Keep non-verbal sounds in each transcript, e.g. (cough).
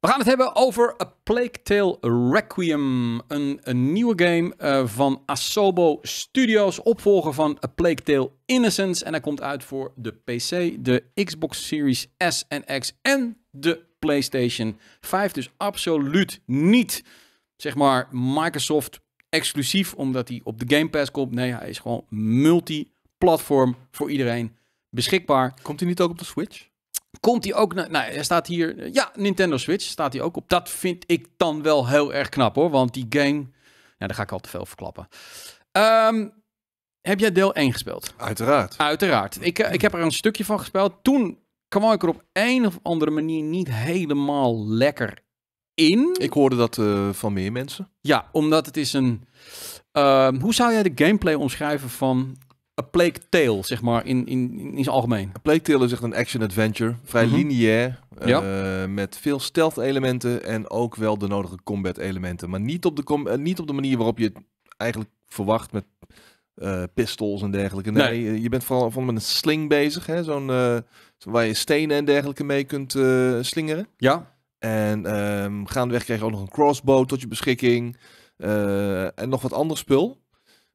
We gaan het hebben over A Plague Tale Requiem. Een, een nieuwe game eh, van Asobo Studios. Opvolger van A Plague Tale Innocence. En hij komt uit voor de PC, de Xbox Series S en X en de PlayStation 5. Dus absoluut niet, zeg maar, Microsoft exclusief omdat hij op de Game Pass komt. Nee, hij is gewoon multi-platform voor iedereen beschikbaar. Komt hij niet ook op de Switch? Komt hij ook naar. Nou, er staat hier. Ja, Nintendo Switch staat hij ook op. Dat vind ik dan wel heel erg knap hoor. Want die game. Nou, daar ga ik al te veel verklappen. Um, heb jij deel 1 gespeeld? Uiteraard. Uiteraard. Ik, eh, ik heb er een stukje van gespeeld. Toen kwam ik er op een of andere manier niet helemaal lekker in. Ik hoorde dat eh, van meer mensen. Ja, omdat het is een. Ehm, hoe zou jij de gameplay omschrijven van A Plague Tale, zeg maar, in, in, in zijn algemeen. A Plague Tale is echt een action-adventure. Vrij mhm. lineair, ja. Eh, met veel stealth-elementen en ook wel de nodige combat-elementen. Maar niet op, de com eh, niet op de manier waarop je het eigenlijk verwacht met uh, pistols en dergelijke. Nee, je bent vooral, vooral, met een sling bezig, hè? Zo'n, waar je stenen en dergelijke mee kunt slingeren. Ja. En ehm, gaandeweg krijg je ook nog een crossbow tot je beschikking en nog wat ander spul.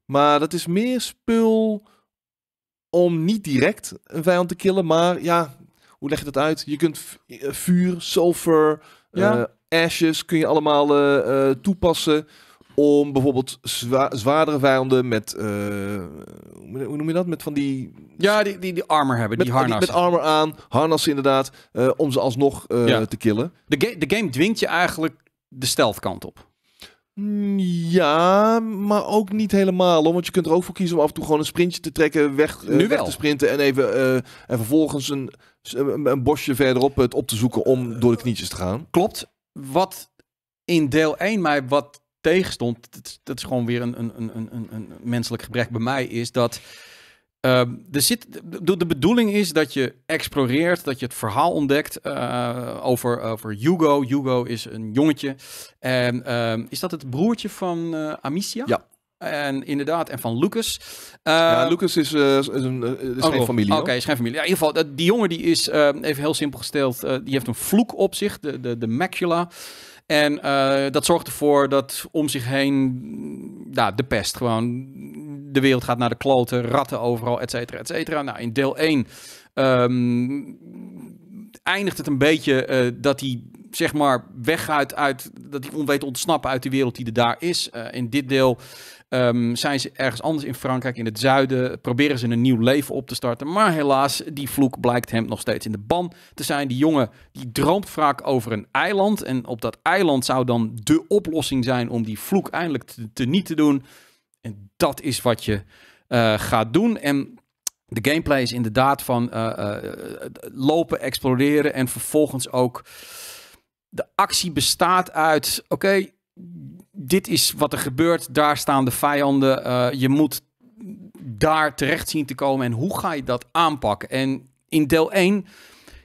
Maar dat is meer spul om niet direct een vijand te killen, maar ja, hoe leg je dat uit? Je kunt eh, vuur, sulfur, eh, ja. ashes kun je allemaal eh, toepassen om bijvoorbeeld zwaardere vijanden met, hoe noem je dat, met van die... Ja, die, die, die armor hebben, met, die harnassen. Met armor aan, harnassen inderdaad, om ze alsnog te killen. De, ga de game dwingt je eigenlijk de stealth kant op. Mm, ja, maar ook niet helemaal. Want je kunt er ook voor kiezen om af en toe gewoon een sprintje te trekken, weg, eh, weg te sprinten en even eh, en vervolgens een, een bosje verderop het op te zoeken om door de knietjes te gaan. Klopt. Wat in deel 1 mij wat tegenstond, dat, is gewoon weer een, een, een, een, een menselijk gebrek bij mij, is dat Ehm, de, zit, de, bedoeling is dat je exploreert, dat je het verhaal ontdekt eh, over, over Hugo. Hugo is een jongetje. Ehm, is dat het broertje van eh, Amicia? Ja. En inderdaad, en van Lucas. ja, ehm, Lucas is, eh, is, een, oh, is geen familie. Oké, is geen familie. in ieder geval, die jongen die is, even heel simpel gesteld, die heeft een vloek op zich, de, de, de macula. En dat zorgt ervoor dat om zich heen, mm, ja, de pest gewoon de wereld gaat naar de kloten, ratten overal, et cetera, et cetera. Nou, in deel 1 ehm, eindigt het een beetje eh, dat hij zeg maar weggaat uit, dat hij onweet ontsnappen uit de wereld die er daar is. Eh, in dit deel ehm, zijn ze ergens anders in Frankrijk, in het zuiden, proberen ze een nieuw leven op te starten. Maar helaas, die vloek blijkt hem nog steeds in de ban te zijn. Die jongen die droomt vaak over een eiland en op dat eiland zou dan de oplossing zijn om die vloek eindelijk te, te niet te doen. En dat is wat je eh, gaat doen. En de gameplay is inderdaad van uh, uh, lopen, exploreren en vervolgens ook. De actie bestaat uit: oké, dit is wat er gebeurt. Daar staan de vijanden. je moet daar terecht zien te komen. En hoe ga je dat aanpakken? En in deel 1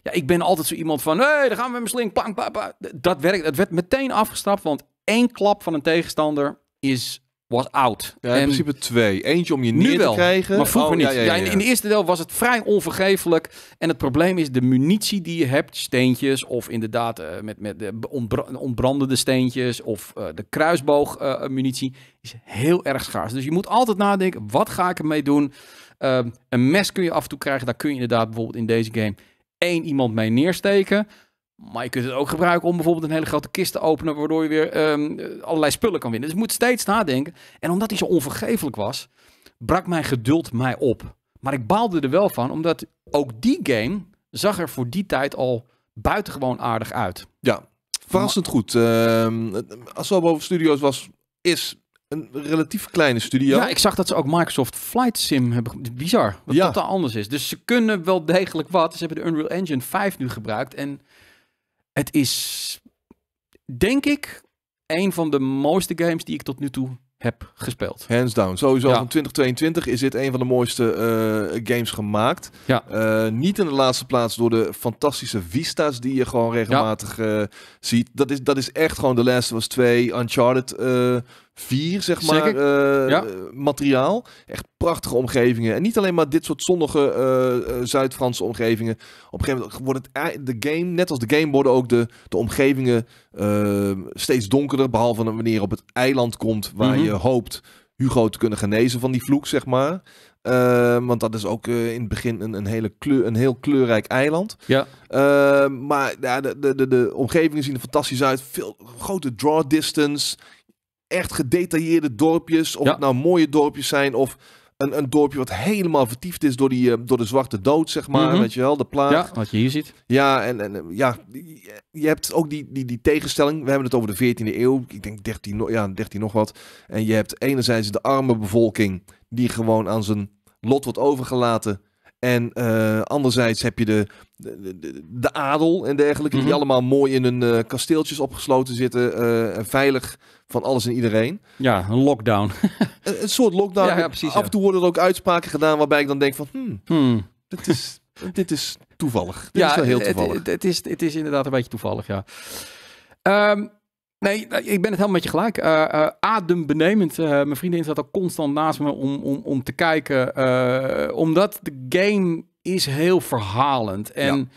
ja, ik ben altijd zo iemand van, hé, hey, daar gaan we met mijn slink, pang, Dat, werkt, dat werd meteen afgestapt, want één klap van een tegenstander is was oud. in principe twee. Eentje om je neer wel, te krijgen. Maar vroeger oh, niet. in, de eerste deel was het vrij onvergeeflijk. En het probleem is de munitie die je hebt. Steentjes of inderdaad eh, met, met de ontbrandende steentjes. Of eh, de kruisboog eh, munitie. Is heel erg schaars. Dus je moet altijd nadenken. Wat ga ik ermee doen? Ehm, een mes kun je af en toe krijgen. Daar kun je inderdaad bijvoorbeeld in deze game één iemand mee neersteken. Maar je kunt het ook gebruiken om bijvoorbeeld een hele grote kist te openen, waardoor je weer ehm, allerlei spullen kan winnen. Dus je moet steeds nadenken. En omdat hij zo onvergeeflijk was, brak mijn geduld mij op. Maar ik baalde er wel van, omdat ook die game zag er voor die tijd al buitengewoon aardig uit. Ja, verrassend goed. goed. Uh, over Studios was, is een relatief kleine studio. Ja, ik zag dat ze ook Microsoft Flight Sim hebben. Bizar, wat dat totaal anders is. Dus ze kunnen wel degelijk wat. Ze hebben de Unreal Engine 5 nu gebruikt en het is, denk ik, een van de mooiste games die ik tot nu toe heb gespeeld. Hands down. Sowieso ja. van 2022 is dit een van de mooiste eh, games gemaakt. Eh, niet in de laatste plaats door de fantastische vistas die je gewoon regelmatig eh, ziet. Dat is, dat is echt gewoon de Last of Us 2, Uncharted 4, zeg maar, eh, eh, materiaal. Echt prachtige omgevingen. En niet alleen maar dit soort zonnige uh, Zuid-Franse omgevingen. Op een gegeven moment wordt het de game, net als de game, worden ook de, de omgevingen steeds donkerder. Behalve wanneer je op het eiland komt waar mhm. je hoopt Hugo te kunnen genezen van die vloek, zeg maar. Ehm, want dat is ook in het begin een, een, hele kleur, een heel kleurrijk eiland. Ja. Ehm, maar ja, de, de, de, de, omgevingen zien er fantastisch uit. Veel grote draw distance echt gedetailleerde dorpjes. Of het nou mooie dorpjes zijn of een, een dorpje wat helemaal vertiefd is door, die, eh, door de zwarte dood, zeg maar. Mhm. Weet je wel, de plaat. wat je hier ziet. Ja, en, en eh, ja, je hebt ook die, die, die tegenstelling. We hebben het over de 14e eeuw. Ik denk 13, ja, 13 nog wat. En je hebt enerzijds de arme bevolking die gewoon aan zijn lot wordt overgelaten en eh, anderzijds heb je de, de, de, adel en dergelijke, die mhm. allemaal mooi in hun eh, kasteeltjes opgesloten zitten, eh, veilig van alles en iedereen. Ja, een lockdown. (laughs) een, soort lockdown. Ja, precies, Af en toe worden er ook uitspraken gedaan waarbij ik dan denk van, hmm, hmm. Dit, is, (laughs) dit is toevallig. Dit ja, is wel heel toevallig. Het, het, het, is, het is inderdaad een beetje toevallig, ja. Ehm, Nee, eh, ik ben het helemaal met je gelijk. Uh, uh, adembenemend. mijn vriendin zat ook constant naast me om, om, om te kijken. omdat de game is heel verhalend. En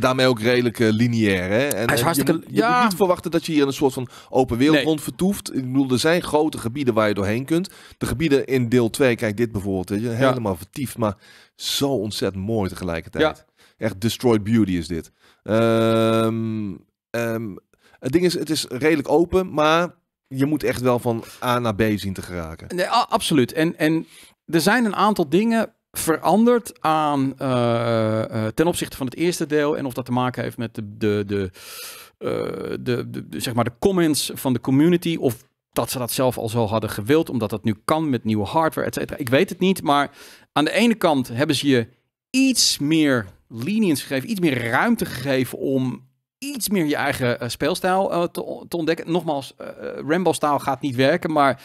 Daarmee ook redelijk lineair. Hè? En, je, moet, ja. niet verwachten dat je hier in een soort van open wereld nee. rond vertoeft. Ik bedoel, er zijn grote gebieden waar je doorheen kunt. De gebieden in deel 2, kijk dit bijvoorbeeld, helemaal vertiefd, maar zo ontzettend mooi tegelijkertijd. Echt destroyed beauty is dit. Ehm. ehm het ding is, het is redelijk open, maar je moet echt wel van A naar B zien te geraken. Nee, absoluut. En, en er zijn een aantal dingen veranderd aan, eh, eh, ten opzichte van het eerste deel. En of dat te maken heeft met de, eh, de, de, de, zeg maar de comments van de community. Of dat ze dat zelf al zo hadden gewild, omdat dat nu kan met nieuwe hardware, et cetera. Ik weet het niet, maar aan de ene kant hebben ze je iets meer lenience gegeven, iets meer ruimte gegeven om iets meer je eigen eh, speelstijl eh, te, ontdekken. Nogmaals, uh, eh, Rambo-stijl gaat niet werken, maar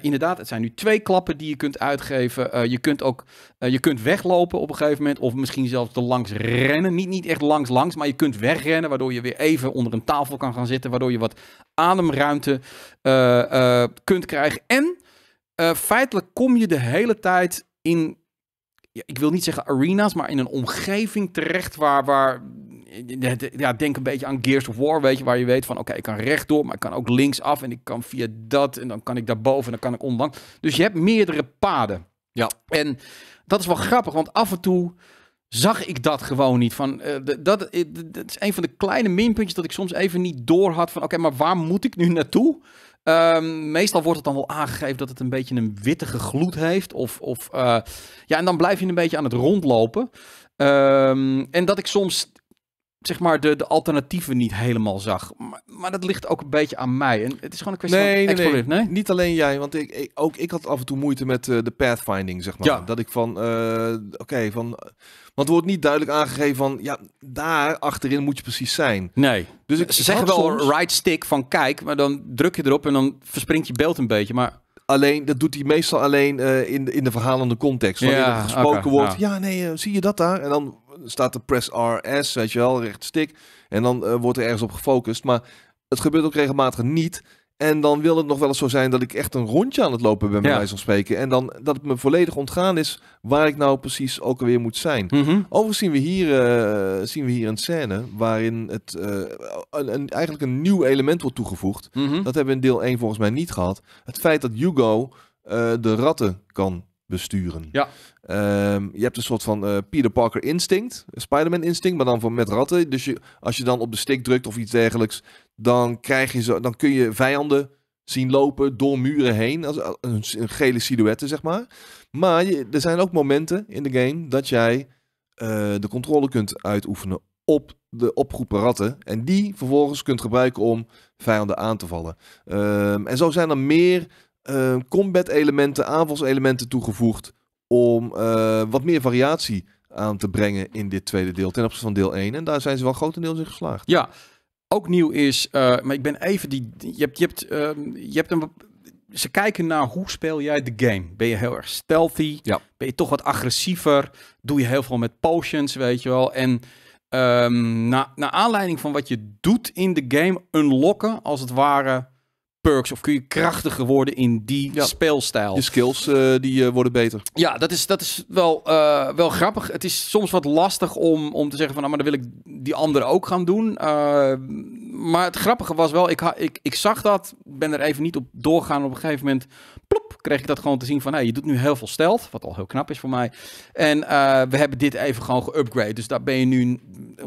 inderdaad, het zijn nu twee klappen die je kunt uitgeven. je kunt ook je kunt weglopen op een gegeven moment, of misschien zelfs te langs rennen. Niet, niet echt langs langs, maar je kunt wegrennen, waardoor je weer even onder een tafel kan gaan zitten, waardoor je wat ademruimte kunt krijgen. En feitelijk kom je de hele tijd in ja, ik wil niet zeggen arena's, maar in een omgeving terecht waar, waar ja, denk een beetje aan Gears of War, weet je, waar je weet van, oké, ik kan rechtdoor, maar ik kan ook linksaf en ik kan via dat en dan kan ik daarboven en dan kan ik onlangs. Dus je hebt meerdere paden. Ja. En dat is wel grappig, want af en toe zag ik dat gewoon niet. Van, eh, dat, eh, dat is een van de kleine minpuntjes dat ik soms even niet door had van, oké, maar waar moet ik nu naartoe? Ehm, meestal wordt het dan wel aangegeven dat het een beetje een wittige gloed heeft. Of, of eh, ja, en dan blijf je een beetje aan het rondlopen. Ehm, en dat ik soms zeg maar, de, de alternatieven niet helemaal zag. Maar, dat ligt ook een beetje aan mij. En het is gewoon een kwestie nee, van nee, nee. niet alleen jij. Want ik, ik, ook ik had af en toe moeite met eh, de pathfinding, zeg maar. Ja. Dat ik van, eh, oké, van... Want wordt niet duidelijk aangegeven van, ja, daar achterin moet je precies zijn. Nee. Dus ik, Ze zeggen wel right stick van kijk, maar dan druk je erop en dan verspringt je beeld een beetje, maar... Alleen, dat doet hij meestal alleen uh, in, in de verhalende context. Wanneer er gesproken wordt, ja nee, zie je dat daar? En dan staat de press RS, weet je wel, rechtstik. En dan eh, wordt er ergens op gefocust. Maar het gebeurt ook regelmatig niet. En dan wil het nog wel eens zo zijn dat ik echt een rondje aan het lopen ben, bij wijze van spreken. En dan dat het me volledig ontgaan is waar ik nou precies ook alweer moet zijn. Mhm. Overigens zien we, hier, eh, zien we hier een scène waarin het, eh, een, eigenlijk een nieuw element wordt toegevoegd. Mhm. Dat hebben we in deel 1 volgens mij niet gehad. Het feit dat Hugo de ratten kan besturen. Ja. Ehm, je hebt een soort van eh, Peter Parker instinct, Spider-Man instinct, maar dan voor met ratten. Dus als je dan op de stick drukt of iets dergelijks, dan, krijg je zo, dan kun je vijanden zien lopen door muren heen. Als, een, gele silhouette, zeg maar. Maar er zijn ook momenten in de game dat jij eh, de controle kunt uitoefenen op de opgroepen ratten. En die vervolgens kunt gebruiken om vijanden aan te vallen. Ehm, en zo zijn er meer eh, combat-elementen, aanvalselementen toegevoegd om eh, wat meer variatie aan te brengen in dit tweede deel ten opzichte van deel 1. En daar zijn ze wel grotendeels in geslaagd. Ja, ook nieuw is, eh, maar ik ben even die. Je hebt, je hebt, ehm, je hebt een. Ze kijken naar hoe speel jij de game. Ben je heel erg stealthy? Ja. Ben je toch wat agressiever? Doe je heel veel met potions, weet je wel? En ehm, na, naar aanleiding van wat je doet in de game, unlocken als het ware perks of kun je krachtiger worden in die speelstijl. Je skills eh, die eh, worden beter. Ja, dat is, dat is wel, eh, wel grappig. Het is soms wat lastig om, om te zeggen van, nou, maar dan wil ik die andere ook gaan doen. maar het grappige was wel, ik, ik, ik zag dat, ben er even niet op doorgaan. Op een gegeven moment, kreeg ik dat gewoon te zien van, hey, je doet nu heel veel stealth, wat al heel knap is voor mij. En eh, we hebben dit even gewoon geupgrade. Dus daar ben je nu,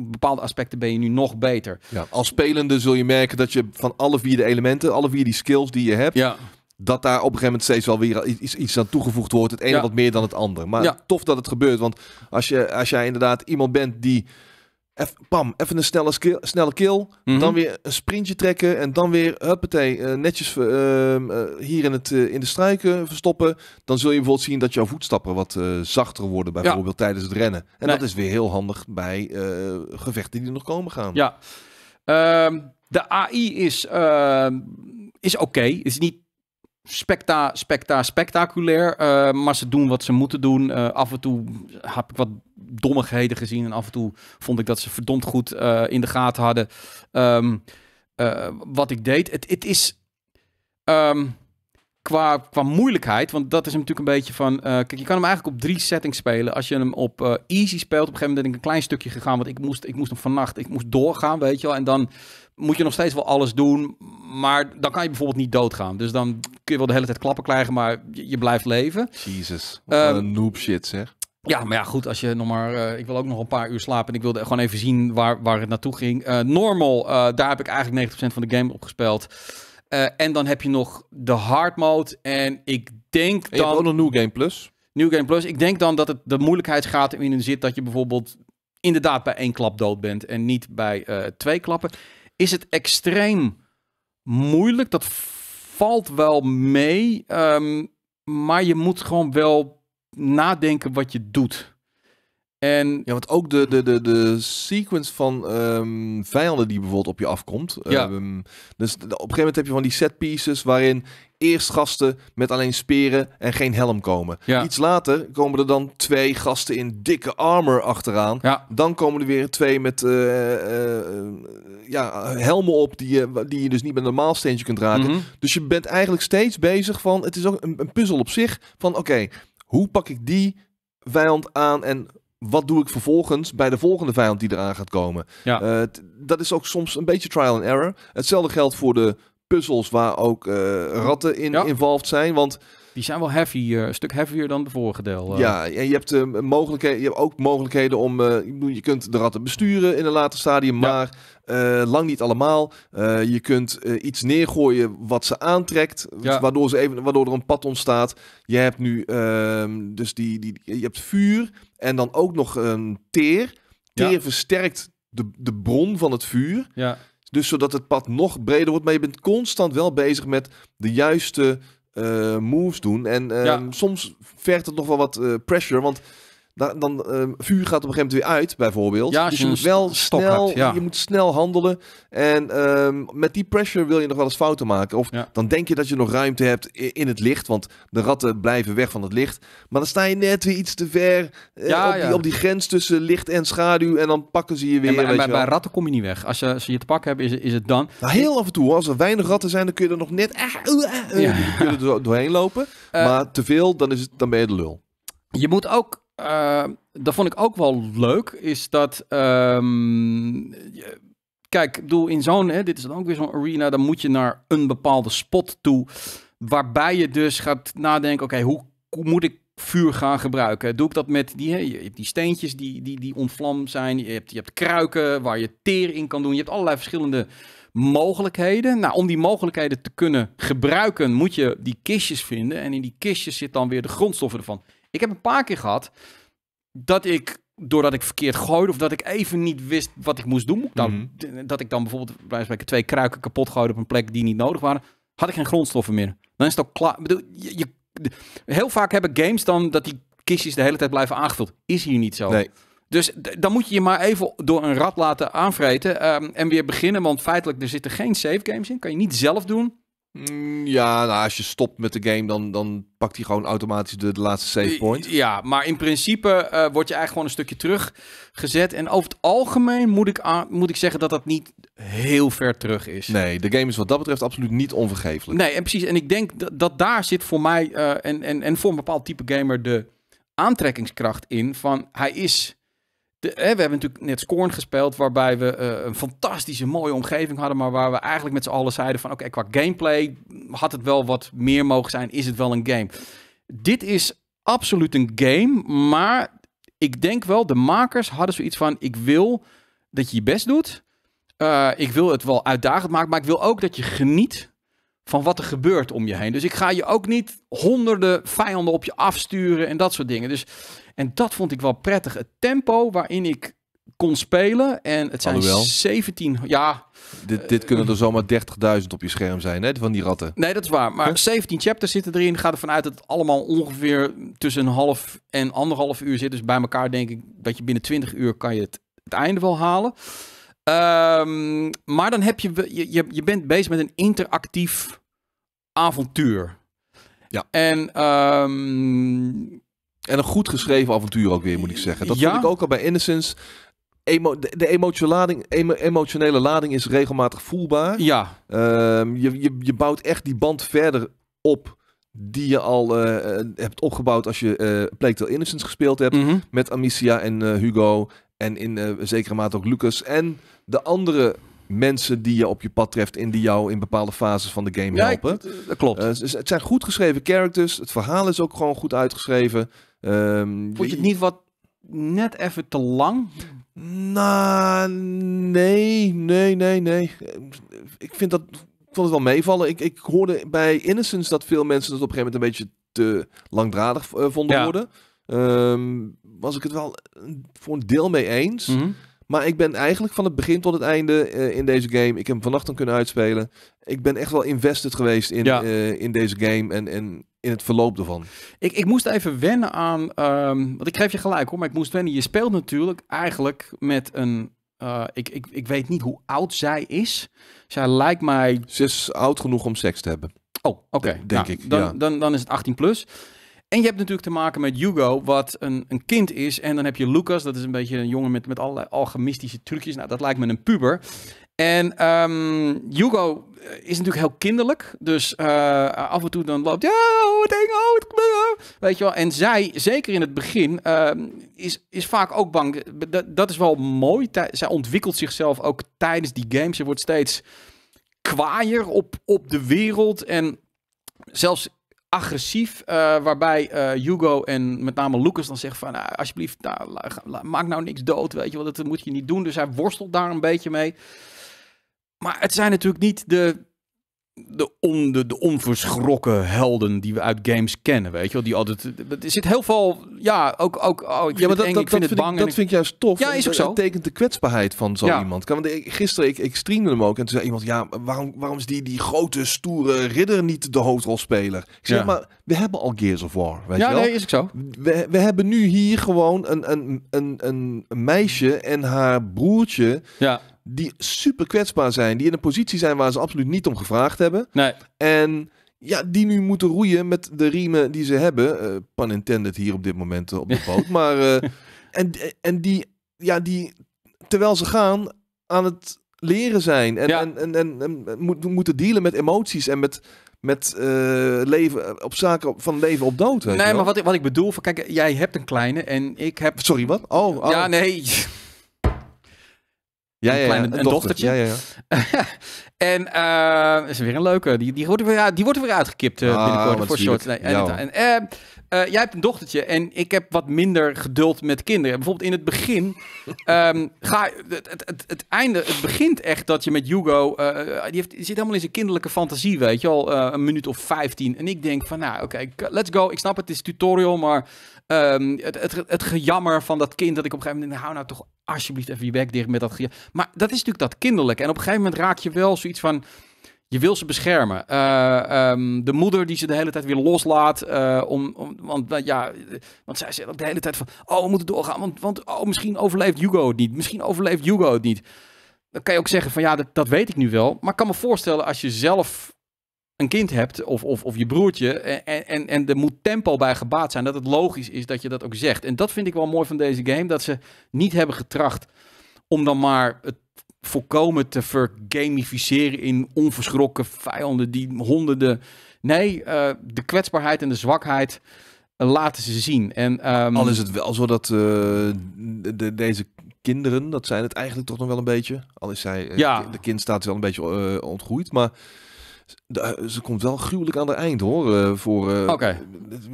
bepaalde aspecten ben je nu nog beter. als spelende zul je merken dat je van alle vier de elementen, alle vier die skills die je hebt, ja dat daar op een gegeven moment steeds wel weer iets, iets aan toegevoegd wordt. Het ene wat meer dan het ander. Maar ja. tof dat het gebeurt. Want als, je, als jij inderdaad iemand bent die Even, bam, even een snelle, snelle kill. Mhm. Dan weer een sprintje trekken. En dan weer, huppatee, eh, netjes eh, ehm, eh, hier in, het, in de struiken verstoppen. Dan zul je bijvoorbeeld zien dat jouw voetstappen wat zachter worden. Bijvoorbeeld tijdens het rennen. En dat is weer heel handig bij gevechten die nog komen gaan. Ja. Ehm, de AI is, ehm, is oké. Is niet specta, spectaculair. Eh, maar ze doen wat ze moeten doen. Eh, af en toe heb ik wat dommigheden gezien. En af en toe vond ik dat ze verdomd goed eh, in de gaten hadden. Ehm, wat ik deed. Het, is. Ehm, qua, qua moeilijkheid, want dat is hem natuurlijk een beetje van. kijk, je kan hem eigenlijk op drie settings spelen. Als je hem op easy speelt, op een gegeven moment ben ik een klein stukje gegaan. Want ik moest, ik moest hem vannacht, ik moest doorgaan, weet je wel. En dan moet je nog steeds wel alles doen. Maar dan kan je bijvoorbeeld niet doodgaan. Dus dan kun je wel de hele tijd klappen krijgen, maar je, je blijft leven. Jezus, wat ehm, een noob shit zeg. Ja, maar ja, goed, als je nog maar... Eh, ik wil ook nog een paar uur slapen en ik wilde gewoon even zien waar, waar het naartoe ging. Eh, normal, eh, daar heb ik eigenlijk 90% van de game op gespeeld. en dan heb je nog de hard mode. En ik denk dan... Hebt ook New Game Plus. New Game Plus. Ik denk dan dat het de moeilijkheidsgraad in zit dat je bijvoorbeeld inderdaad bij één klap dood bent en niet bij twee klappen is het extreem moeilijk. Dat valt wel mee. Ehm, maar je moet gewoon wel nadenken wat je doet. En... Ja, want ook de, de, de, de sequence van ehm, vijanden die bijvoorbeeld op je afkomt. Ja. Ehm, dus op een gegeven moment heb je van die set pieces waarin eerst gasten met alleen speren en geen helm komen. Iets later komen er dan twee gasten in dikke armor achteraan. Dan komen er weer twee met eh, eh, ja, helmen op die je, die je dus niet met een normaal steentje kunt raken. Mhm. Dus je bent eigenlijk steeds bezig van, het is ook een, een puzzel op zich, van oké, hoe pak ik die vijand aan en wat doe ik vervolgens bij de volgende vijand die eraan gaat komen? Eh, dat is ook soms een beetje trial and error. Hetzelfde geldt voor de puzzels waar ook eh, ratten in involved zijn. Want die zijn wel heavy, eh, een stuk heavier dan de vorige deel. Eh. Ja, en je hebt, mogelijkheden, je hebt ook mogelijkheden om, je kunt de ratten besturen in een later stadium, maar lang niet allemaal. je kunt iets neergooien wat ze aantrekt, waardoor, ze even, waardoor er een pad ontstaat. Je hebt nu ehm, dus die, die, je hebt vuur en dan ook nog een teer. Teer versterkt de, de bron van het vuur. Ja. Dus zodat het pad nog breder wordt. Maar je bent constant wel bezig met de juiste eh, moves doen. En ehm, soms vergt het nog wel wat eh, pressure. Want dan, dan uh, vuur gaat op een gegeven moment weer uit, bijvoorbeeld. Ja, dus je, moet wel snel, ja. je moet snel handelen. En ehm, met die pressure wil je nog wel eens fouten maken. Of dan denk je dat je nog ruimte hebt in het licht, want de ratten blijven weg van het licht. Maar dan sta je net weer iets te ver eh, op, die, op, Die, grens tussen licht en schaduw en dan pakken ze je weer. En bij, bij, ratten kom je niet weg. Als, je, ze je te pakken hebben, is, is het dan... Nou, heel af en toe, als er weinig ratten zijn, dan kun je er nog net ah, oh, ah, oh. kun je er doorheen lopen. Eh, maar te veel, dan, dan ben je de lul. Je moet ook eh, dat vond ik ook wel leuk, is dat. Um, kijk, doe in zo'n. dit is dan ook weer zo'n arena. Dan moet je naar een bepaalde spot toe. Waarbij je dus gaat nadenken: oké, hoe, hoe moet ik vuur gaan gebruiken. Doe ik dat met die, je hebt die steentjes die, die, die ontvlam zijn. Je hebt, je hebt kruiken waar je teer in kan doen. Je hebt allerlei verschillende mogelijkheden. Nou, om die mogelijkheden te kunnen gebruiken, moet je die kistjes vinden. En in die kistjes zit dan weer de grondstoffen ervan. Ik heb een paar keer gehad dat ik doordat ik verkeerd gooide of dat ik even niet wist wat ik moest doen, dan, mhm. dat ik dan bijvoorbeeld bij spreken twee kruiken kapot gooide op een plek die niet nodig waren, had ik geen grondstoffen meer. Dan is het ook klaar. Bedoel, je, heel vaak hebben games dan dat die kistjes de hele tijd blijven aangevuld. Is hier niet zo. Nee. Dus dan moet je je maar even door een rat laten aanvreten ehm, en weer beginnen, want feitelijk er zitten geen save games in, kan je niet zelf doen. Mm, ja, nou, als je stopt met de game, dan, dan pakt hij gewoon automatisch de, laatste save eh, point. Ja, maar in principe uh, word je eigenlijk gewoon een stukje teruggezet. En over het algemeen moet ik, moet ik zeggen dat dat niet heel ver terug is. Nee, de game is wat dat betreft absoluut niet onvergeeflijk. Nee, en precies. En ik denk dat, dat daar zit voor mij eh, en, en, en voor een bepaald type gamer de aantrekkingskracht in van hij is we hebben natuurlijk net Scorn gespeeld, waarbij we eh, een fantastische mooie omgeving hadden, maar waar we eigenlijk met z'n allen zeiden van oké, qua gameplay had het wel wat meer mogen zijn, is het wel een game. Dit is absoluut een game, maar ik denk wel, de makers hadden zoiets van ik wil dat je je best doet. Eh, ik wil het wel uitdagend maken, maar ik wil ook dat je geniet van wat er gebeurt om je heen. Dus ik ga je ook niet honderden vijanden op je afsturen en dat soort dingen. Dus, en dat vond ik wel prettig. Het tempo waarin ik kon spelen. En het zijn 17. Ja. Dit, dit kunnen er zomaar 30.000 op je scherm zijn, hè, van die ratten. Nee, dat is waar. Maar 17 chapters zitten erin. Ga ervan uit dat het allemaal ongeveer tussen een half en anderhalf uur zit. Dus bij elkaar denk ik dat je binnen 20 uur kan je het, het einde wel halen. Ehm, maar dan heb je, je, je bent bezig met een interactief avontuur. Ja. En, ehm, en een goed geschreven avontuur ook weer, moet ik zeggen. Dat vind ik ook al bij Innocence. de emotionele lading, emotionele lading is regelmatig voelbaar. Ja. Ehm, je, je, je bouwt echt die band verder op die je al eh, eh, hebt opgebouwd als je uh, Plague Innocence gespeeld hebt. Mhm. Met Amicia en Hugo. En in zekere mate ook Lucas. En de andere mensen die je op je pad treft in die jou in bepaalde fases van de game helpen. Ja, dat klopt. Eh, het zijn goed geschreven characters. Het verhaal is ook gewoon goed uitgeschreven. Um, Vond je het niet wat net even te lang? Nou, nee, nee, nee, nee. Ik vind dat ik vond het wel meevallen. Ik, ik hoorde bij Innocence dat veel mensen het op een gegeven moment een beetje te langdradig eh, vonden worden. Ehm, was ik het wel voor een deel mee eens. Mhm. Maar ik ben eigenlijk van het begin tot het einde eh, in deze game. Ik heb hem vannacht dan kunnen uitspelen. Ik ben echt wel invested geweest in, eh, in deze game en, en in het verloop ervan. Ik, ik moest even wennen aan. Ehm, want ik geef je gelijk hoor, maar ik moest wennen. Je speelt natuurlijk eigenlijk met een. Eh, ik, ik, ik weet niet hoe oud zij is. Zij lijkt mij. Ze is oud genoeg om seks te hebben. Oh, oké. denk nou, ik. Dan, ja. dan, dan is het 18 plus. En je hebt natuurlijk te maken met Hugo, wat een, een kind is. En dan heb je Lucas, dat is een beetje een jongen met, met allerlei alchemistische trucjes. Nou, dat lijkt me een puber. En um, Hugo eh, is natuurlijk heel kinderlijk. Dus eh, af en toe dan loopt... Ja, oh, het eng, oh, het oh. Weet je wel. En zij, zeker in het begin, ehm, is, is vaak ook bang. Dat, dat is wel mooi. Zij ontwikkelt zichzelf ook tijdens die games. Ze wordt steeds kwaaier op, op de wereld. En zelfs agressief. Eh, waarbij eh, Hugo en met name Lucas dan zegt van... Nou, alsjeblieft, nou, maak nou niks dood, weet je wel. Dat moet je niet doen. Dus hij worstelt daar een beetje mee. Maar het zijn natuurlijk niet de de, on, de, de, onverschrokken helden die we uit games kennen, weet je wel? Die altijd, er zit heel veel, ja, ook, ook oh, ja, maar dat, dat, ik vind het bang. Ik, dat vind ik juist tof. Ja, is ook zo. Het tekent de kwetsbaarheid van zo ja. iemand. Want gisteren, ik, ik streamde hem ook en toen zei iemand, ja, waarom, waarom is die, die grote, stoere ridder niet de hoofdrolspeler? Ik zeg, maar we hebben al Gears of War, weet ja, je wel? nee, is ik zo. We, we hebben nu hier gewoon een, een, een, een meisje en haar broertje... Ja die super kwetsbaar zijn, die in een positie zijn waar ze absoluut niet om gevraagd hebben. Nee. En ja, die nu moeten roeien met de riemen die ze hebben. Uh, eh, pan intended hier op dit moment eh, op de (laughs) boot. maar eh, en, en die, ja, die terwijl ze gaan aan het leren zijn en, en, en, en, moeten dealen met emoties en met, met leven op zaken van leven op dood. nee, maar wat ik, wat ik bedoel, van, kijk, jij hebt een kleine en ik heb. Sorry, wat? Oh, oh. ja, nee. Ja, een, ja, kleine, dochtertje. Ja, (laughs) en uh, is weer een leuke. Die, die, wordt, weer, die wordt weer uitgekipt eh, ah, binnenkort ah, voor short. Nee, en, eh en, eh, jij hebt een dochtertje en ik heb wat minder geduld met kinderen. Bijvoorbeeld in het begin. (laughs) Ehm, ga, het, het, het, einde, het begint echt dat je met Hugo. Eh, eh, die, heeft, zit helemaal in zijn kinderlijke fantasie, weet je al. een minuut of 15. En ik denk van, nou oké, let's go. Ik snap het, het is tutorial, maar ehm, het, het, het gejammer van dat kind. Dat ik op een gegeven moment. Denk, hou nou toch alsjeblieft even je bek dicht met dat gejammer. Maar dat is natuurlijk dat kinderlijke. En op een gegeven moment raak je wel zoiets van je wil ze beschermen. Eh, ehm, de moeder die ze de hele tijd weer loslaat. Uh, om, om, want, eh, ja, want zij zegt ook de hele tijd van... Oh, we moeten doorgaan. Want, want oh, misschien overleeft Hugo het niet. Misschien overleeft Hugo het niet. Dan kan je ook zeggen van... Ja, dat, dat weet ik nu wel. Maar ik kan me voorstellen als je zelf een kind hebt of, of, of je broertje en, en, en er moet tempo bij gebaat zijn, dat het logisch is dat je dat ook zegt. En dat vind ik wel mooi van deze game, dat ze niet hebben getracht om dan maar het volkomen te vergamificeren in onverschrokken vijanden die honderden. Nee, eh, de kwetsbaarheid en de zwakheid eh, laten ze zien. En, ehm, Al is het wel zo dat eh, de, deze kinderen, dat zijn het eigenlijk toch nog wel een beetje. Al is zij, ja. de kind staat wel een beetje uh, ontgroeid, maar eh, ze komt wel gruwelijk aan het eind hoor. Eh, voor, eh,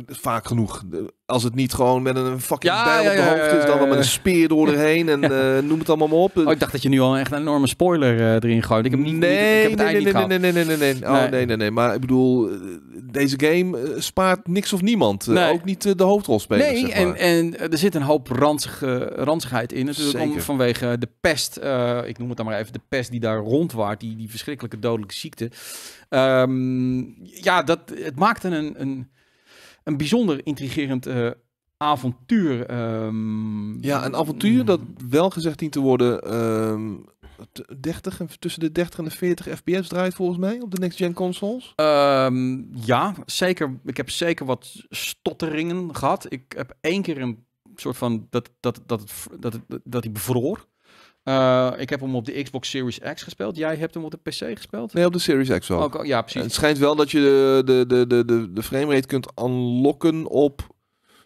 Vaak genoeg. Als het niet gewoon met een fucking ja, bijl op de hoofd is, dan wel met een speer door erheen en (laughs) noem het allemaal maar op. Oh, ik dacht dat je nu al echt een enorme spoiler erin gooit. Ik heb niet, nee, ik heb nee, nee, nee, nee, nee, nee, nee, oh, nee. nee, nee, Maar ik bedoel, deze game spaart niks of niemand. Nee. Ook niet de hoofdrolspeler. Nee, zeg maar. en, en er zit een hoop ranzige, ranzigheid in. Natuurlijk vanwege de pest, ik noem het dan maar even, de pest die daar rondwaart, die, die verschrikkelijke dodelijke ziekte. Ehm, ja, dat, het maakte een, een, een bijzonder intrigerend eh, avontuur. Ehm. ja, een avontuur dat wel gezegd dient te worden. Um, ehm, 30, tussen de 30 en de 40 fps draait volgens mij op de next gen consoles. ja, zeker. Ik heb zeker wat stotteringen gehad. Ik heb één keer een soort van dat, dat, dat, dat, dat, dat, bevroor. Eh, ik heb hem op de Xbox Series X gespeeld. Jij hebt hem op de PC gespeeld? Nee, op de Series X wel. Oh, ja, precies. het schijnt wel dat je de, de, de, de, de framerate kunt unlocken op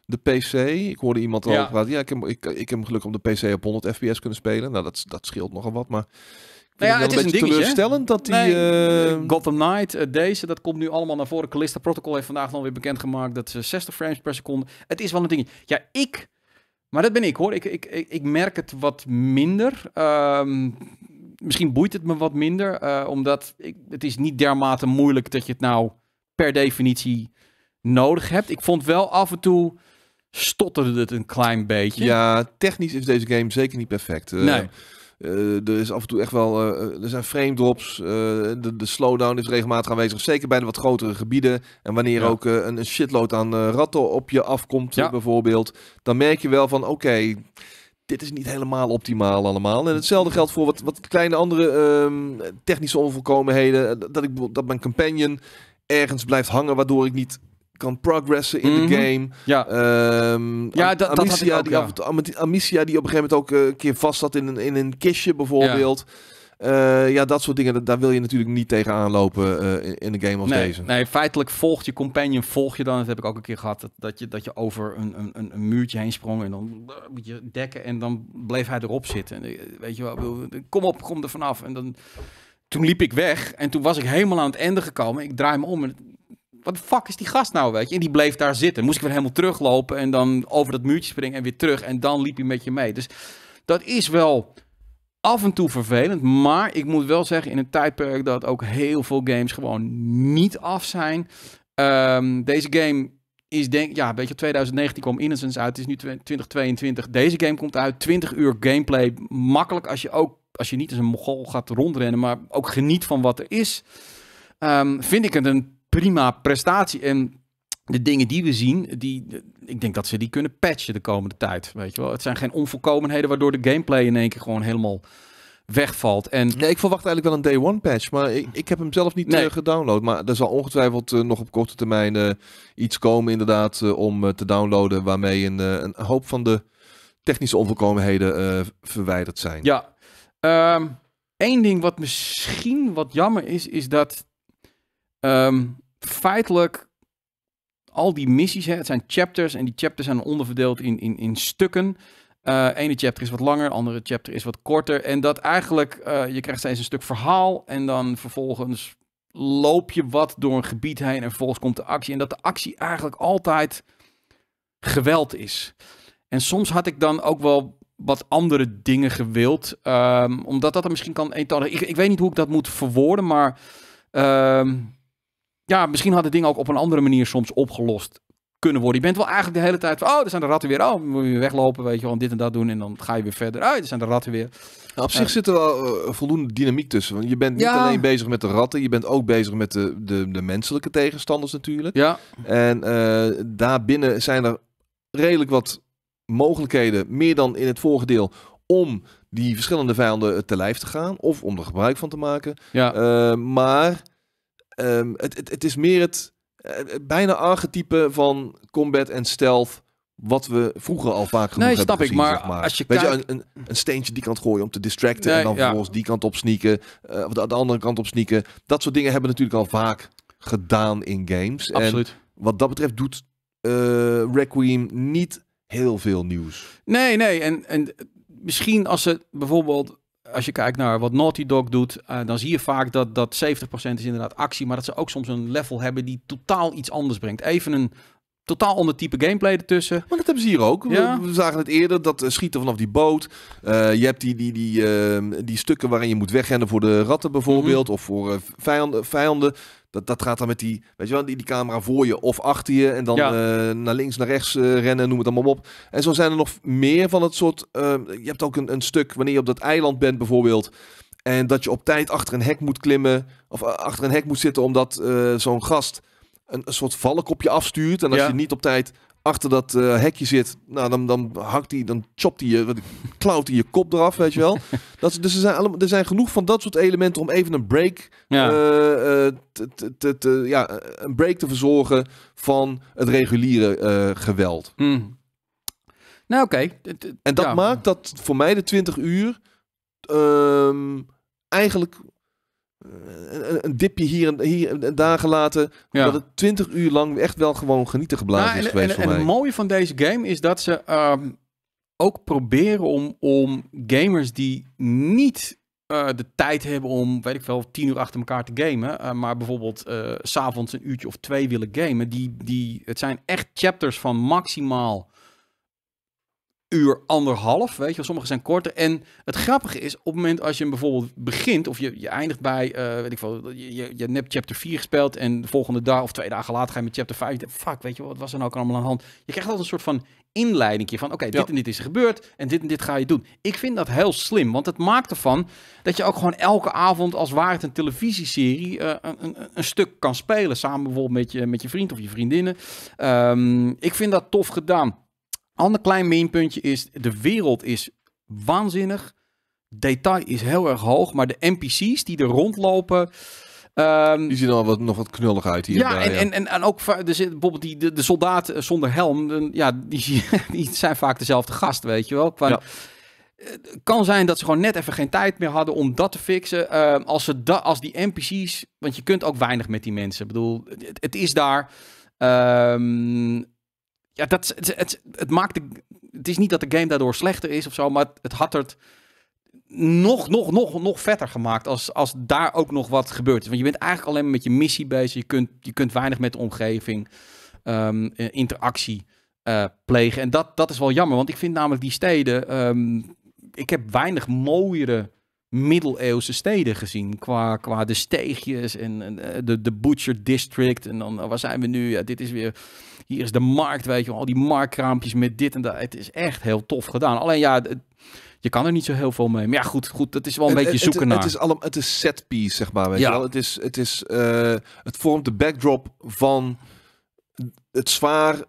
de PC. Ik hoorde iemand al ja. praten. Ja, ik heb, ik, ik heb hem gelukkig op de PC op 100 FPS kunnen spelen. Nou, dat, dat scheelt nogal wat, maar... Nou ja, het, is een dingetje. teleurstellend dat die... Nee, uh... Gotham Knight, uh, deze, dat komt nu allemaal naar voren. Calista Protocol heeft vandaag nog weer bekendgemaakt dat ze 60 frames per seconde... Het is wel een ding. Ja, ik maar dat ben ik hoor. Ik, ik, ik merk het wat minder. Ehm, misschien boeit het me wat minder. Eh, omdat ik, het is niet dermate moeilijk dat je het nou per definitie nodig hebt. Ik vond wel af en toe stotterde het een klein beetje. Ja, technisch is deze game zeker niet perfect. Eh, nee. Eh, er is af en toe echt wel, eh, eh, er zijn frame drops, de, slowdown is regelmatig aanwezig, zeker bij de wat grotere gebieden. En wanneer ook een, een, shitload aan ratten op je afkomt bijvoorbeeld, dan merk je wel van oké, dit is niet helemaal optimaal allemaal. En hetzelfde geldt voor wat, wat kleine andere ehm, technische onvolkomenheden, dat, ik, dat mijn companion ergens blijft hangen waardoor ik niet kan progressen in de mhm. game. Ja, ehm, ja dat, dat had die, ja. die op een gegeven moment ook eh, een keer vast zat in een, in een kistje bijvoorbeeld. Ja. Eh, ja, dat soort dingen, dat, daar wil je natuurlijk niet tegenaan lopen eh, in een game als deze. Nee, feitelijk volgt je companion, volg je dan. Dat heb ik ook een keer gehad, dat, dat je, dat je over een, een, een muurtje heen sprong en dan moet je dekken en dan bleef hij erop zitten. Weet je wel, kom op, kom er vanaf. En dan, toen liep ik weg en toen was ik helemaal aan het einde gekomen. Ik draai me om en wat de fuck is die gast nou, weet je? En die bleef daar zitten. Moest ik weer helemaal teruglopen en dan over dat muurtje springen en weer terug. En dan liep hij met je mee. Dus dat is wel af en toe vervelend. Maar ik moet wel zeggen, in een tijdperk dat ook heel veel games gewoon niet af zijn. Ehm, deze game is denk ja, weet je, 2019 kwam Innocence uit. Het is nu 2022. Deze game komt uit. 20 uur gameplay. Makkelijk als je ook, als je niet als een mogol gaat rondrennen, maar ook geniet van wat er is. Ehm, vind ik het een prima prestatie. En de dingen die we zien, die, ik denk dat ze die kunnen patchen de komende tijd. Weet je wel? Het zijn geen onvolkomenheden waardoor de gameplay in één keer gewoon helemaal wegvalt. En... Nee, ik verwacht eigenlijk wel een day one patch, maar ik, ik heb hem zelf niet eh, gedownload. Maar er zal ongetwijfeld eh, nog op korte termijn uh, iets komen inderdaad om te downloaden waarmee een, een, hoop van de technische onvolkomenheden verwijderd zijn. Ja, ehm één ding wat misschien wat jammer is, is dat Ehm, feitelijk, al die missies, hè, het zijn chapters en die chapters zijn onderverdeeld in, in, in stukken. Uh, ene chapter is wat langer, andere chapter is wat korter. En dat eigenlijk, eh, je krijgt steeds een stuk verhaal en dan vervolgens loop je wat door een gebied heen en vervolgens komt de actie. En dat de actie eigenlijk altijd geweld is. En soms had ik dan ook wel wat andere dingen gewild, ehm, omdat dat er misschien kan eentallig... Ik, ik weet niet hoe ik dat moet verwoorden, maar... Ehm, ja, misschien hadden dingen ook op een andere manier soms opgelost kunnen worden. Je bent wel eigenlijk de hele tijd van, oh, er zijn de ratten weer. Oh, moet je weglopen, weet je wel, dit en dat doen. En dan ga je weer verder. uit. Oh, er zijn de ratten weer. Nou, op zich uh, zit er wel eh, voldoende dynamiek tussen. Want je bent niet alleen bezig met de ratten, je bent ook bezig met de, de, de menselijke tegenstanders natuurlijk. Ja. En eh, daarbinnen zijn er redelijk wat mogelijkheden, meer dan in het vorige deel, om die verschillende vijanden te lijf te gaan. Of om er gebruik van te maken. Ja. maar Ehm, het, het, is meer het eh, eh, bijna archetype van combat en stealth. Wat we vroeger al vaak genoeg hebben snap gezien, ik, maar, zeg maar, als je een, een, een, steentje die kant gooien om te distracten en dan ja. vervolgens die kant op sneaken, uh, of de, andere kant op sneaken. Dat soort dingen hebben we natuurlijk al vaak gedaan in games. Absoluut. En wat dat betreft doet Requiem niet heel veel nieuws. Nee, nee. En, en misschien als ze bijvoorbeeld als je kijkt naar wat Naughty Dog doet, eh, dan zie je vaak dat, dat 70% is inderdaad actie, maar dat ze ook soms een level hebben die totaal iets anders brengt. Even een totaal ander type gameplay ertussen. Maar dat hebben ze hier ook. We, zagen het eerder, dat eh, schieten vanaf die boot. Eh, je hebt die, die, die, ehm, die stukken waarin je moet wegrennen voor de ratten bijvoorbeeld, mhm. of voor vijanden. Dat, dat gaat dan met die, weet je wel, die, die camera voor je of achter je. En dan eh, naar links, naar rechts uh, rennen, noem het allemaal op. En zo zijn er nog meer van het soort. Ehm, je hebt ook een, een stuk wanneer je op dat eiland bent bijvoorbeeld. En dat je op tijd achter een hek moet klimmen. Of eh, achter een hek moet zitten omdat zo'n gast een, een soort valk op je afstuurt. En als je niet op tijd achter dat eh, hekje zit, nou, dan, dan hakt hij, dan chopt hij je, klauwt hij je kop eraf, weet je wel. (laughs) Dat, dus er zijn, er zijn genoeg van dat soort elementen om even een break, ja. Uh, te, te, ja, een break te verzorgen van het reguliere geweld. Hmm. Nou, oké. En dat maakt dat voor mij de 20 uur ehm, eigenlijk een, dipje hier en, hier dagen daar Dat het twintig uur lang echt wel gewoon genieten geblazen nou, is geweest en, voor het mooie van deze game is dat ze ehm, ook proberen om, om gamers die niet eh, de tijd hebben om, weet ik wel, tien uur achter elkaar te gamen. Eh, maar bijvoorbeeld s eh, s'avonds een uurtje of twee willen gamen. Die, die, het zijn echt chapters van maximaal uur, anderhalf. Weet je sommige zijn korter. En het grappige is, op het moment als je hem bijvoorbeeld begint, of je, je eindigt bij, eh, weet ik veel, je, je, hebt chapter 4 gespeeld en de volgende dag of twee dagen later ga je met chapter 5. Fuck, weet je wat was dan nou ook allemaal aan de hand? Je krijgt altijd een soort van inleiding van, oké, dit en dit is gebeurd en dit en dit ga je doen. Ik vind dat heel slim, want het maakt ervan dat je ook gewoon elke avond, als waar het een televisieserie, uh, een, een, een, stuk kan spelen. Samen bijvoorbeeld met je, met je vriend of je vriendinnen. Ehm, ik vind dat tof gedaan. Ander klein minpuntje is, de wereld is waanzinnig. Detail is heel erg hoog, maar de NPC's die er rondlopen... Ehm, die zien al wat, nog wat knullig uit hier. Ja, en, en, en, ook dus, bijvoorbeeld die, de, de soldaat eh, zonder helm, ja, die, (laughs) die zijn vaak dezelfde gast, weet je wel. Het eh, kan zijn dat ze gewoon net even geen tijd meer hadden om dat te fixen. Ehm, als, ze als die NPC's, want je kunt ook weinig met die mensen. Ik bedoel, het, is daar. Um, ja, dat, het, het, het, maakt het is niet dat de game daardoor slechter is of zo, maar het, had het nog, nog, nog, nog vetter gemaakt als, als daar ook nog wat is. Want je bent eigenlijk alleen maar met je missie bezig. Je kunt, je kunt weinig met de omgeving, um, interactie eh, plegen. En dat, dat is wel jammer, want ik vind namelijk die steden... Ehm, ik heb weinig mooiere middeleeuwse steden gezien. Qua, qua de steegjes en, en eh, de, de Butcher District. En dan, eh, waar zijn we nu? Ja, dit is weer, hier is de markt, weet je wel. Al die marktkraampjes met dit en dat. Het is echt heel tof gedaan. Alleen ja, je kan er niet zo heel veel mee. Maar ja, goed, goed dat is wel een beetje zoeken het, naar. Het is, allemaal, het is set piece, zeg maar. Weet ja. je wel? Het, is, het, is, eh, het vormt de backdrop van het zwaar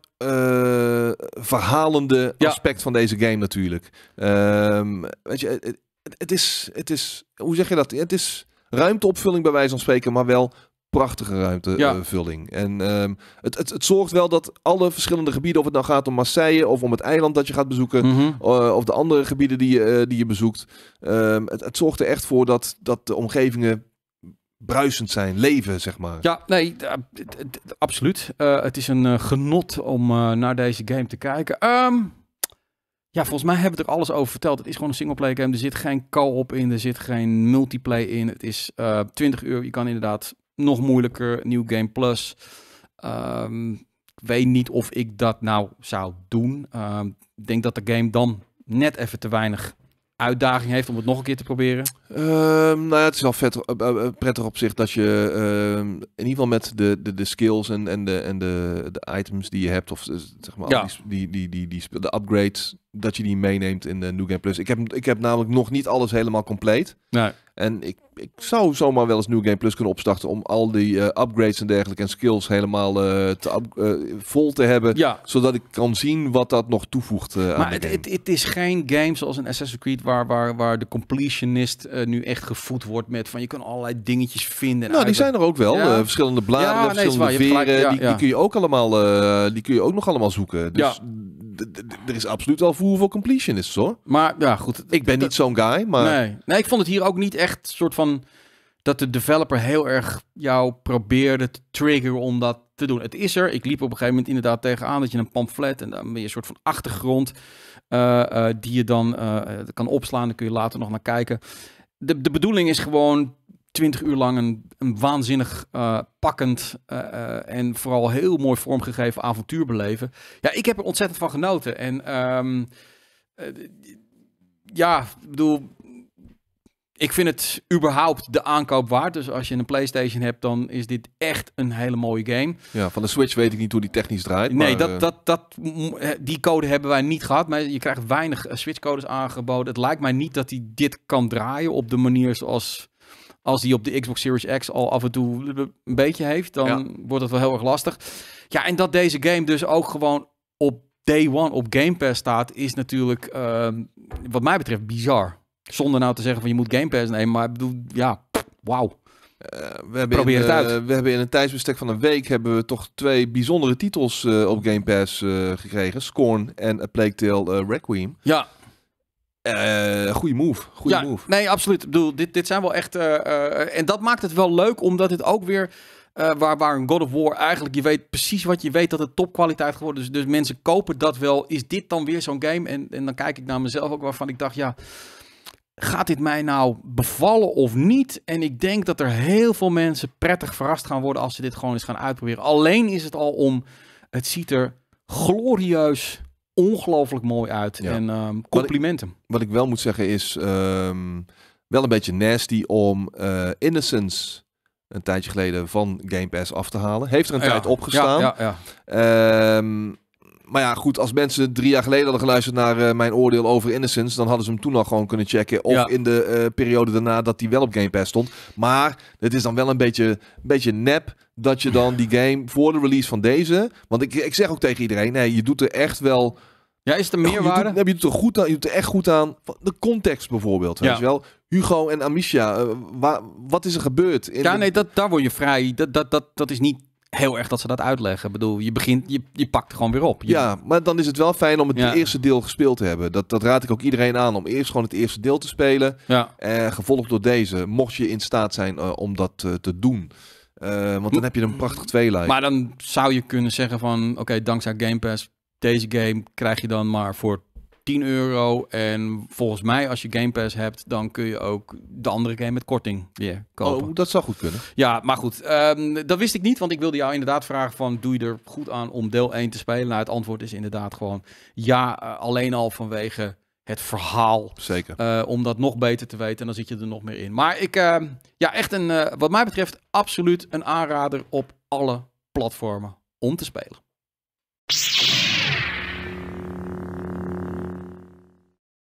verhalende aspect van deze game natuurlijk. Ehm, weet je, het is, het is, hoe zeg je dat? Het is ruimteopvulling bij wijze van spreken, maar wel prachtige ruimtevulling. En ehm, het, het, het, zorgt wel dat alle verschillende gebieden, of het nou gaat om Marseille of om het eiland dat je gaat bezoeken, mhm. eh, of de andere gebieden die je, eh, die je bezoekt, ehm, het, het zorgt er echt voor dat, dat de omgevingen bruisend zijn, leven, zeg maar. Ja, nee, absoluut. Eh, het is een genot om naar deze game te kijken. Ehm, ja, volgens mij hebben we er alles over verteld. Het is gewoon een singleplay game. Er zit geen co-op in, er zit geen multiplay in. Het is 20 eh, uur. Je kan inderdaad nog moeilijker. New Game Plus. Ehm, ik weet niet of ik dat nou zou doen. Ehm, denk dat de game dan net even te weinig uitdaging heeft om het nog een keer te proberen? Ehm, nou ja, het is wel vet, eh, eh, prettig op zich dat je in ieder geval met de, de, de skills en, en, de, en de, de items die je hebt, of zeg maar, die, die, die, die, die, de upgrades, dat je die meeneemt in de eh, New Game Plus. Ik heb, ik heb namelijk nog niet alles helemaal compleet. Nee. En ik, ik zou zomaar wel eens New Game Plus kunnen opstarten om al die eh, upgrades en dergelijke en skills helemaal eh, te vol te hebben. Zodat ik kan zien wat dat nog toevoegt maar het, het, het, is geen game zoals een Assassin's Creed waar, waar, waar de completionist nu echt gevoed wordt met van je kan allerlei dingetjes vinden. Nou, die zijn er ook wel. verschillende bladeren, ja, verschillende nee, veren, die, kun je ook allemaal, die kun je ook nog allemaal zoeken. Dus er is absoluut al voer voor completionists hoor. Maar ja, goed. Ik ben niet zo'n guy, maar... Nee. nee, ik vond het hier ook niet echt soort van... dat de developer heel erg jou probeerde te triggeren om dat te doen. Het is er. Ik liep op een gegeven moment inderdaad tegenaan dat je een pamflet... en dan ben je een soort van achtergrond eh, eh, die je dan eh, kan opslaan. Daar kun je later nog naar kijken. De, de bedoeling is gewoon 20 uur lang een, een waanzinnig eh, pakkend eh, eh, en vooral heel mooi vormgegeven avontuur beleven. Ja, ik heb er ontzettend van genoten. En ehm, ja, ik bedoel, ik vind het überhaupt de aankoop waard. Dus als je een PlayStation hebt, dan is dit echt een hele mooie game. Ja, van de Switch weet ik niet hoe die technisch draait. Nee, dat, dat, dat, die code hebben wij niet gehad. Maar je krijgt weinig Switch-codes aangeboden. Het lijkt mij niet dat hij dit kan draaien op de manier zoals als die op de Xbox Series X al af en toe een beetje heeft, dan wordt het wel heel erg lastig. Ja, en dat deze game dus ook gewoon op day one op Game Pass staat, is natuurlijk ehm, wat mij betreft bizar. Zonder nou te zeggen van je moet Game Pass nemen, maar ik bedoel, ja, wauw. Eh, we, hebben in, eh, we hebben in een tijdsbestek van een week hebben we toch twee bijzondere titels eh, op Game Pass gekregen. Scorn en A Plague Tale Requiem. Ja, uh, eh, goede move. Goede ja, move. Nee, absoluut. Ik bedoel, dit, dit zijn wel echt. Eh, eh, en dat maakt het wel leuk, omdat dit ook weer. waar, waar een God of War eigenlijk, je weet precies wat je weet dat het topkwaliteit geworden is. Dus, mensen kopen dat wel. Is dit dan weer zo'n game? En, en dan kijk ik naar mezelf ook waarvan ik dacht, ja, gaat dit mij nou bevallen of niet? En ik denk dat er heel veel mensen prettig verrast gaan worden als ze dit gewoon eens gaan uitproberen. Alleen is het al om, het ziet er glorieus ongelooflijk mooi uit. En ehm, complimenten. Wat ik, wel moet zeggen is ehm, wel een beetje nasty om eh, Innocence een tijdje geleden van Game Pass af te halen. Heeft er een tijd opgestaan. gestaan. um, maar ja, goed, als mensen drie jaar geleden hadden geluisterd naar eh, mijn oordeel over Innocence, dan hadden ze hem toen al gewoon kunnen checken. Of in de eh, periode daarna dat hij wel op Game Pass stond. Maar het is dan wel een beetje, een beetje nep dat je dan die game voor de release van deze. Want ik, ik zeg ook tegen iedereen: nee, je doet er echt wel. Ja, is er meerwaarde? Je Heb je het er goed aan. Je doet er echt goed aan. De context bijvoorbeeld. Ja. wel? Hugo en Amicia, eh, waar, wat is er gebeurd? ja, nee, dat, daar word je vrij. Dat, dat, dat, dat is niet heel erg dat ze dat uitleggen. Ik bedoel, je begint, je, je pakt gewoon weer op. Ja, maar dan is het wel fijn om het eerste deel gespeeld te hebben. Dat, dat raad ik ook iedereen aan om eerst gewoon het eerste deel te spelen. Ja. Eh, gevolgd door deze, mocht je in staat zijn eh, om dat eh, te doen. want dan heb je een prachtig tweelijn. Maar dan zou je kunnen zeggen van, oké, dankzij Game Pass, deze game krijg je dan maar voor 10 euro. En volgens mij, als je Game Pass hebt, dan kun je ook de andere game met korting weer kopen. Oh, dat zou goed kunnen. Ja, maar goed. Ehm, dat wist ik niet, want ik wilde jou inderdaad vragen van... doe je er goed aan om deel 1 te spelen? Nou, het antwoord is inderdaad gewoon ja. Eh, alleen al vanwege het verhaal. Zeker. Eh, om dat nog beter te weten. En dan zit je er nog meer in. Maar ik, ehm, ja, echt een, eh, wat mij betreft, absoluut een aanrader op alle platformen om te spelen.